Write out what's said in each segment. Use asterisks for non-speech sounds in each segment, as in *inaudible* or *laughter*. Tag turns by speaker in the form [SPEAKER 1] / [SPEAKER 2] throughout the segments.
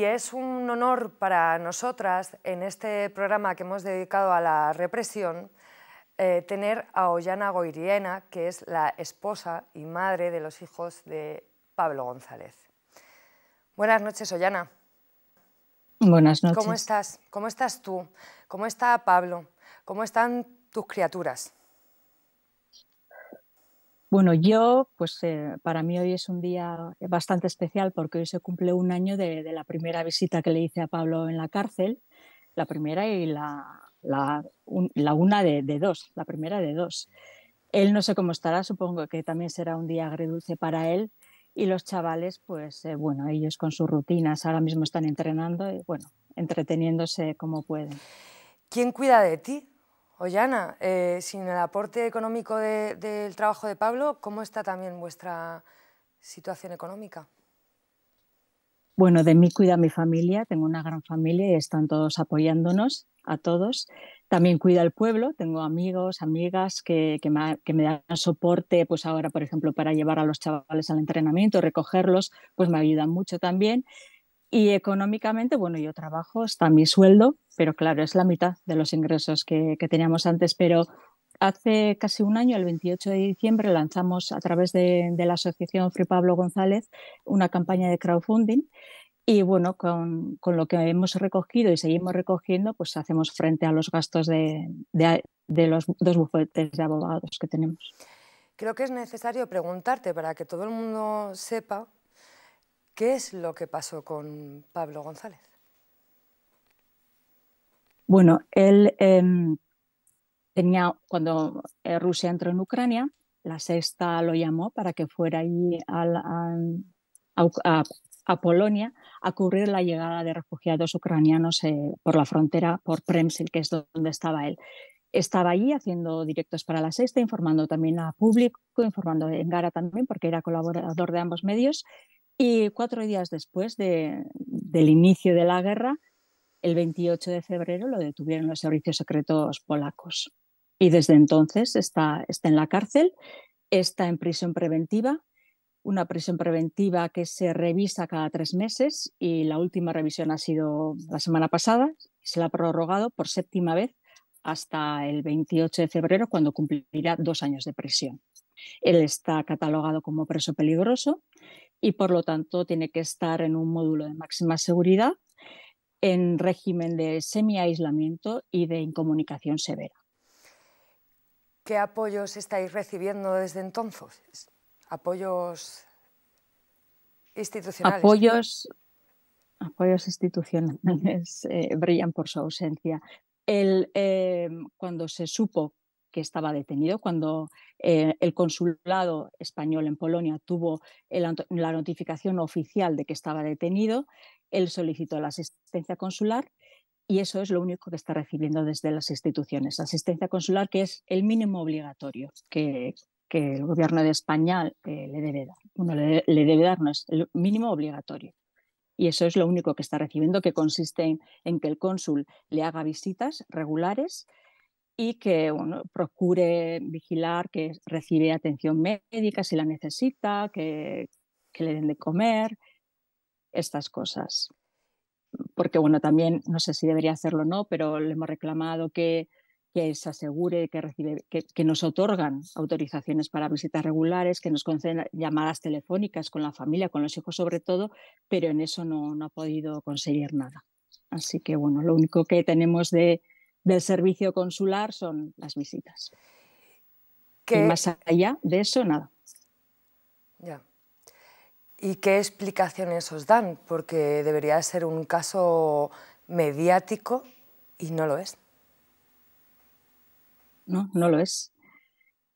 [SPEAKER 1] y es un honor para nosotras, en este programa que hemos dedicado a la represión, eh, tener a Ollana Goiriena, que es la esposa y madre de los hijos de Pablo González. Buenas noches, Ollana.
[SPEAKER 2] Buenas noches. ¿Cómo
[SPEAKER 1] estás? ¿Cómo estás tú? ¿Cómo está Pablo? ¿Cómo están tus criaturas?
[SPEAKER 2] Bueno, yo, pues eh, para mí hoy es un día bastante especial porque hoy se cumple un año de, la primera visita que le hice a Pablo en la cárcel, la primera y la, la, una de, dos, la primera de dos. Él no sé cómo estará, supongo que también será un día agridulce para él y los chavales, pues eh, bueno, ellos con sus rutinas ahora mismo están entrenando y bueno, entreteniéndose como pueden.
[SPEAKER 1] ¿Quién cuida de ti? Ollana, eh, sin el aporte económico del trabajo de Pablo, ¿cómo está también vuestra situación económica?
[SPEAKER 2] Bueno, de mí cuida mi familia, tengo una gran familia y están todos apoyándonos a todos. También cuida el pueblo, tengo amigos, amigas que, que, me, que, me, dan soporte, pues ahora, por ejemplo, para llevar a los chavales al entrenamiento, recogerlos, pues me ayudan mucho también. Y económicamente, bueno, yo trabajo, está mi sueldo, pero claro, es la mitad de los ingresos que, teníamos antes, pero Hace casi un año, el 28 de diciembre, lanzamos a través de, la asociación Free Pablo González una campaña de crowdfunding y bueno, con, lo que hemos recogido y seguimos recogiendo, pues hacemos frente a los gastos de los dos bufetes de abogados que tenemos.
[SPEAKER 1] Creo que es necesario preguntarte para que todo el mundo sepa qué es lo que pasó con Pablo González.
[SPEAKER 2] Bueno, él em, tenía, cuando eh, Rusia entró en Ucrania, la sexta lo llamó para que fuera allí a, Polonia a cubrir la llegada de refugiados ucranianos eh, por la frontera, por Premsil, que es donde estaba él. Estaba allí haciendo directos para la sexta, informando también a público, informando en Gara también, porque era colaborador de ambos medios. Y cuatro días después del inicio de la guerra, el 28 de febrero lo detuvieron los servicios secretos polacos y desde entonces está, está en la cárcel, está en prisión preventiva, una prisión preventiva que se revisa cada tres meses y la última revisión ha sido la semana pasada, se la ha prorrogado por séptima vez hasta el 28 de febrero, cuando cumplirá dos años de prisión. Él está catalogado como preso peligroso y, por lo tanto, tiene que estar en un módulo de máxima seguridad en régimen de semiaislamiento y de incomunicación severa.
[SPEAKER 1] ¿Qué apoyos estáis recibiendo desde entonces? ¿Apoyos institucionales? Apoyos,
[SPEAKER 2] apoyos institucionales *laughs* eh, brillan por su ausencia. El, em, cuando se supo que estaba detenido, cuando eh, el consulado español en Polonia tuvo la notificación oficial de que estaba detenido, él solicitó la asistencia consular y eso es lo único que está recibiendo desde las instituciones. Asistencia consular, que es el mínimo obligatorio que, que el gobierno de España eh, le debe dar. uno le, debe dar, es el mínimo obligatorio. Y eso es lo único que está recibiendo, que consiste en, que el cónsul le haga visitas regulares y que uno procure vigilar que recibe atención médica si la necesita, que, que le den de comer, estas cosas. Porque bueno, también no sé si debería hacerlo o no, pero le hemos reclamado que, que se asegure que, recibe, que, nos otorgan autorizaciones para visitas regulares, que nos conceden llamadas telefónicas con la familia, con los hijos sobre todo, pero en eso no, no ha podido conseguir nada. Así que bueno, lo único que tenemos de, del servicio consular son las visitas. más allá de eso, nada.
[SPEAKER 1] ¿Y qué explicaciones os dan? Porque debería ser un caso mediático y no lo es. No, no lo
[SPEAKER 2] es.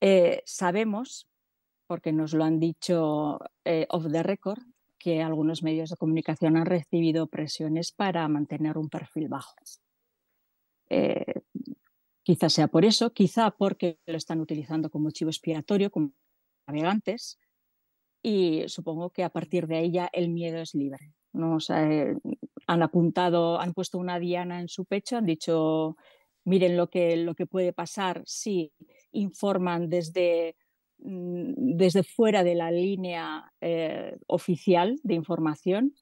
[SPEAKER 2] Eh, sabemos, porque nos lo han dicho of eh, off the record, que algunos medios de comunicación han recibido presiones para mantener un perfil bajo. Eh, quizá sea por eso, quizá porque lo están utilizando como chivo expiatorio, como navegantes, y supongo que a partir de ella el miedo es libre. ¿no? Eh, han apuntado, han puesto una diana en su pecho, han dicho, miren lo que, lo que puede pasar si informan desde, mm, desde fuera de la línea eh, oficial de información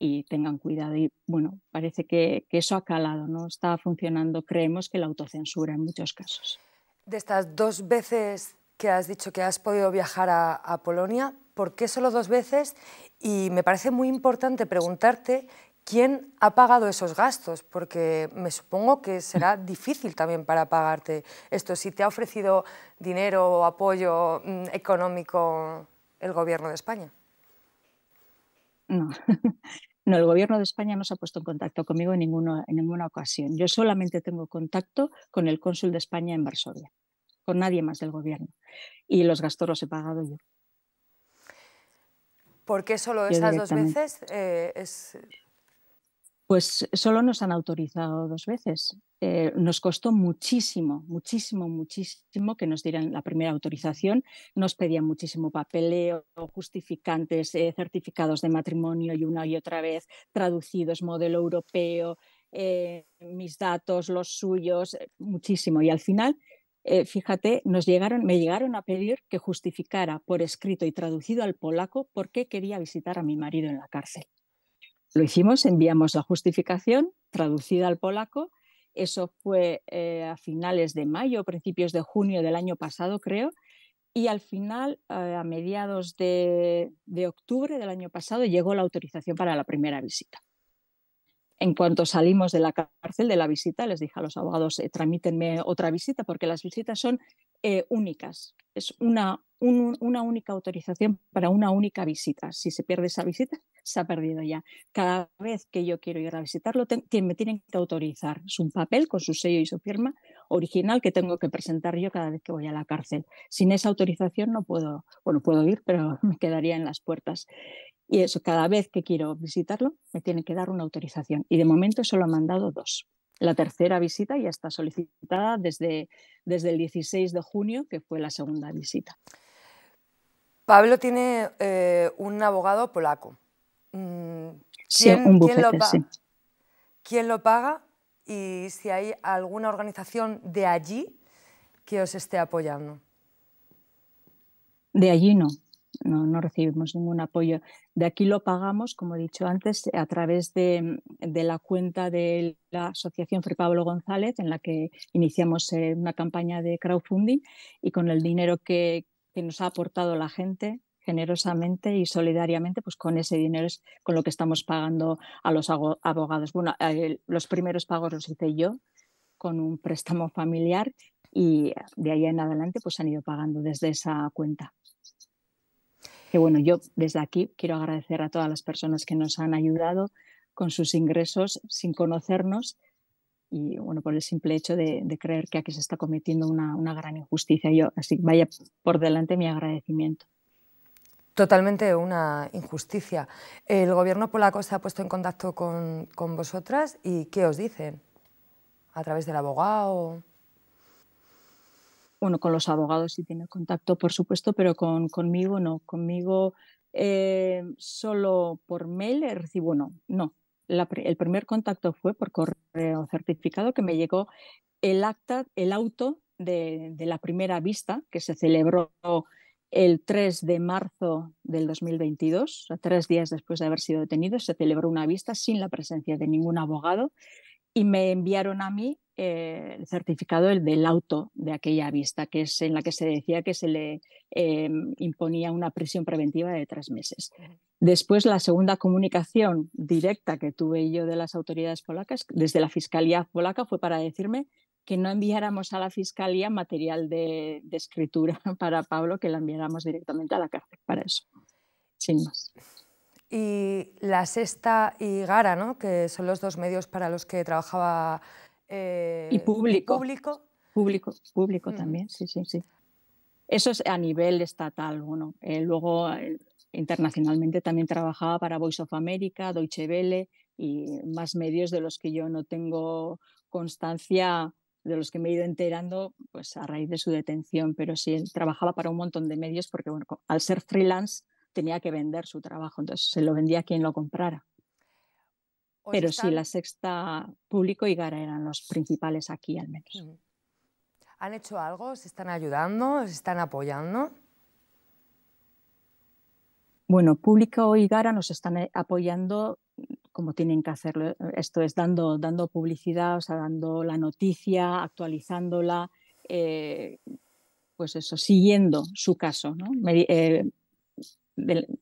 [SPEAKER 2] y tengan cuidado. Y bueno, parece que, que eso ha calado, ¿no? Está funcionando, creemos que la autocensura en muchos casos.
[SPEAKER 1] De estas dos veces que has dicho que has podido viajar a, Polonia. ¿Por qué solo dos veces? Y me parece muy importante preguntarte quién ha pagado esos gastos, porque me supongo que será mm. difícil también para pagarte esto. Si te ha ofrecido dinero o apoyo mm, económico el Gobierno de España.
[SPEAKER 2] *laughs* No. el gobierno de España no se ha puesto en contacto conmigo ninguna, en ninguna ocasión. Yo solamente tengo contacto con el cónsul de España en Varsovia con nadie más del gobierno. Y los gastos los he pagado yo.
[SPEAKER 1] ¿Por qué solo esas dos veces? Eh,
[SPEAKER 2] pues solo nos han autorizado dos veces. Eh, nos costó muchísimo, muchísimo, muchísimo que nos dieran la primera autorización. Nos pedían muchísimo papeleo, justificantes, eh, certificados de matrimonio y una y otra vez, traducidos, modelo europeo, mis datos, los suyos, muchísimo. Y al final eh, fíjate, nos llegaron, me llegaron a pedir que justificara por escrito y traducido al polaco por qué quería visitar a mi marido en la cárcel. Lo hicimos, enviamos la justificación traducida al polaco. Eso fue eh, a finales de mayo, principios de junio del año pasado, creo. Y al final, eh, a mediados de octubre del año pasado, llegó la autorización para la primera visita. En cuanto salimos de la cárcel de la visita, les dije a los abogados, eh, trámitenme otra visita, porque las visitas son eh, únicas. Es una, una única autorización para una única visita. Si se pierde esa visita, se ha perdido ya. Cada vez que yo quiero ir a visitarlo, me tienen que autorizar. Es un papel con su sello y su firma original que tengo que presentar yo cada vez que voy a la cárcel. Sin esa autorización no puedo, bueno, puedo ir, pero *laughs* me quedaría en las puertas. Y eso, cada vez que quiero visitarlo, me tiene que dar una autorización. Y de momento solo ha han mandado dos. La tercera visita ya está solicitada desde, desde el 16
[SPEAKER 1] de junio, que fue la segunda visita. Pablo tiene eh, un abogado polaco. Mm, ¿Quién, un bufete, lo ¿Quién lo paga? Y si hay alguna organización de allí que os esté apoyando.
[SPEAKER 2] De allí no, no, no recibimos ningún apoyo. De aquí lo pagamos, como he dicho antes, a través de, la cuenta de la Asociación Fray Pablo González, en la que iniciamos eh, una campaña de crowdfunding y con el dinero que, nos ha aportado la gente generosamente y solidariamente, pues con ese dinero es con lo que estamos pagando a los abogados. Bueno, eh, los primeros pagos los hice yo con un préstamo familiar y de ahí en adelante pues han ido pagando desde esa cuenta que bueno, yo desde aquí quiero agradecer a todas las personas que nos han ayudado con sus ingresos sin conocernos y bueno, por el simple hecho de, creer que aquí se está cometiendo una, gran injusticia. Yo, así que vaya
[SPEAKER 1] por delante mi agradecimiento. Totalmente una injusticia. El gobierno polaco se ha puesto en contacto con, con vosotras y ¿qué os dicen? ¿A través del abogado?
[SPEAKER 2] bueno, con los abogados sí tiene contacto, por supuesto, pero conmigo no. Conmigo eh, solo por mail recibo no. No. el primer contacto fue por correo certificado que me llegó el acta, el auto de, de la primera vista que se celebró el 3 de marzo del 2022, tres días después de haber sido detenido, se celebró una vista sin la presencia de ningún abogado y me enviaron a mí eh, el certificado del auto de aquella vista, que es en la que se decía que se le eh, imponía una prisión preventiva de tres meses. Después, la segunda comunicación directa que tuve yo de las autoridades polacas, desde la Fiscalía polaca, fue para decirme que no enviáramos a la Fiscalía material
[SPEAKER 1] de, de escritura *laughs* para Pablo, que la enviáramos directamente a la cárcel,
[SPEAKER 2] para eso, sin
[SPEAKER 1] más y La Sexta y Gara, ¿no? que son los dos medios para los que trabajaba. Eh, y público.
[SPEAKER 2] Público. Público, también, sí, sí, sí. Eso es a nivel estatal, bueno. Eh, luego, eh, internacionalmente también trabajaba para Voice of America, Deutsche Welle y más medios de los que yo no tengo constancia, de los que me he ido enterando pues, a raíz de su detención, pero sí trabajaba para un montón de medios porque bueno, al ser freelance tenía que vender su trabajo, entonces se lo vendía a quien lo comprara.
[SPEAKER 1] Pero sí, la sexta
[SPEAKER 2] público y Gara eran los principales aquí al menos.
[SPEAKER 1] ¿Han hecho algo? ¿Se están ayudando? ¿Se están apoyando?
[SPEAKER 2] Bueno, público y Gara nos están eh, apoyando como tienen que hacerlo. Esto es dando, dando publicidad, o sea, dando la noticia, actualizándola, eh, pues eso, siguiendo su caso, ¿no? Eh,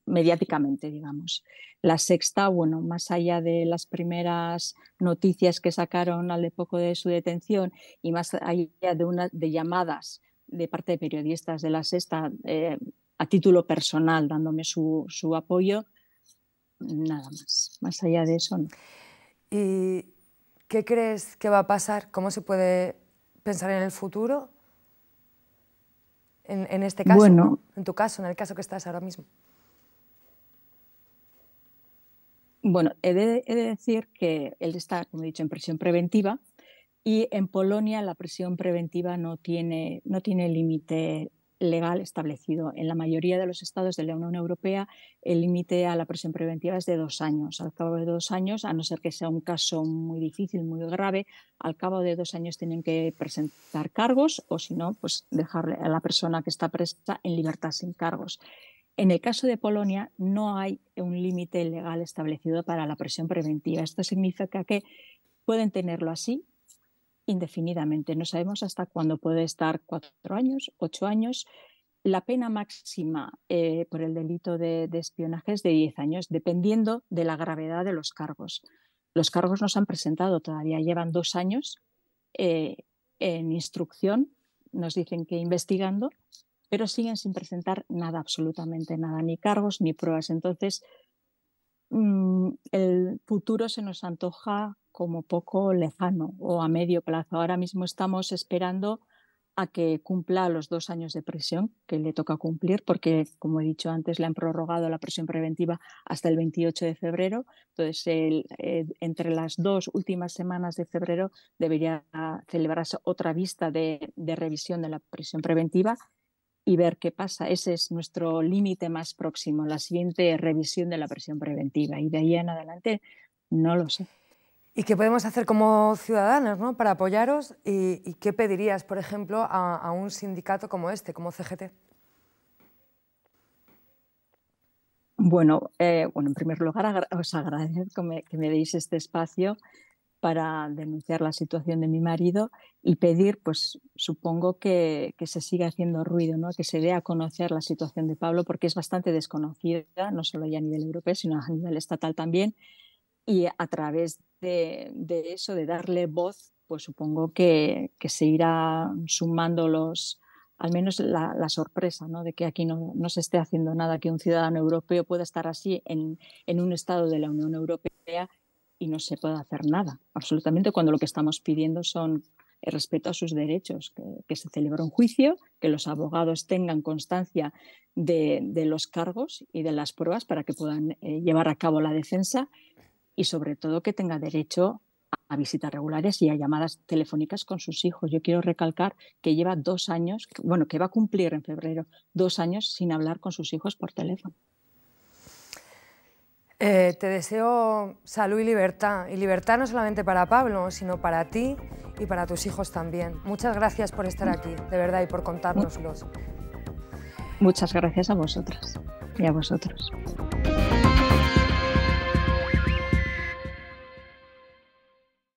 [SPEAKER 2] mediáticamente, digamos. La sexta, bueno, más allá de las primeras noticias que sacaron al poco de su detención y más allá de, una, de llamadas de parte de periodistas de la sexta eh, a título personal dándome su, su, apoyo, nada más. Más allá de eso, no.
[SPEAKER 1] ¿Y qué crees que va a pasar? ¿Cómo se puede pensar en el futuro? en, este caso, en tu caso, en el caso que estás ahora mismo?
[SPEAKER 2] Bueno, he de, decir que él está, como he dicho, en presión preventiva y en Polonia la presión preventiva no tiene, no tiene límite legal establecido. En la mayoría de los estados de la Unión Europea, el límite a la presión preventiva es de dos años. Al cabo de dos años, a no ser que sea un caso muy difícil, muy grave, al cabo de dos años tienen que presentar cargos o, si no, pues dejarle a la persona que está presa en libertad sin cargos. En el caso de Polonia no hay un límite legal establecido para la presión preventiva. Esto significa que pueden tenerlo así indefinidamente. No sabemos hasta cuándo puede estar cuatro años, ocho años. La pena máxima eh, por el delito de, espionaje es de diez años, dependiendo de la gravedad de los cargos. Los cargos no se han presentado todavía, llevan dos años eh, en instrucción, nos dicen que investigando, pero siguen sin presentar nada, absolutamente nada, ni cargos ni pruebas. Entonces, Mm, el futuro se nos antoja como poco lejano o a medio plazo. Ahora mismo estamos esperando a que cumpla los dos años de prisión que le toca cumplir, porque, como he dicho antes, le han prorrogado la prisión preventiva hasta el 28 de febrero. Entonces, eh, entre las dos últimas semanas de febrero debería celebrarse otra vista de, de revisión de la prisión preventiva y ver qué pasa. Ese es nuestro límite más próximo, la siguiente
[SPEAKER 1] revisión de la presión preventiva. Y de ahí en adelante, no lo sé. ¿Y qué podemos hacer como ciudadanos para apoyaros? ¿Y, qué pedirías, por ejemplo, a, un sindicato como este, como CGT?
[SPEAKER 2] Bueno, eh, bueno en primer lugar os agradezco que me, que me deis este espacio para denunciar la situación de mi marido y pedir, pues supongo que, que, se siga haciendo ruido, ¿no? que se dé a conocer la situación de Pablo, porque es bastante desconocida, no solo ya a nivel europeo, sino a nivel estatal también. Y a través de, eso, de darle voz, pues supongo que, que se irá sumando los, al menos la, la, sorpresa ¿no? de que aquí no, no, se esté haciendo nada, que un ciudadano europeo pueda estar así en, en, un estado de la Unión Europea y no se puede hacer nada, absolutamente, cuando lo que estamos pidiendo son el respeto a sus derechos, que, se celebre un juicio, que los abogados tengan constancia de, los cargos y de las pruebas para que puedan eh, llevar a cabo la defensa y sobre todo que tenga derecho a visitas regulares y a llamadas telefónicas con sus hijos. Yo quiero recalcar que lleva dos años, bueno, que va a cumplir en febrero dos años sin hablar con sus hijos por teléfono.
[SPEAKER 1] Eh, te deseo salud y libertad, y libertad no solamente para Pablo, sino para ti y para tus hijos también. Muchas gracias por estar aquí, de verdad, y por contárnoslos.
[SPEAKER 2] Muchas gracias a vosotras y a vosotros.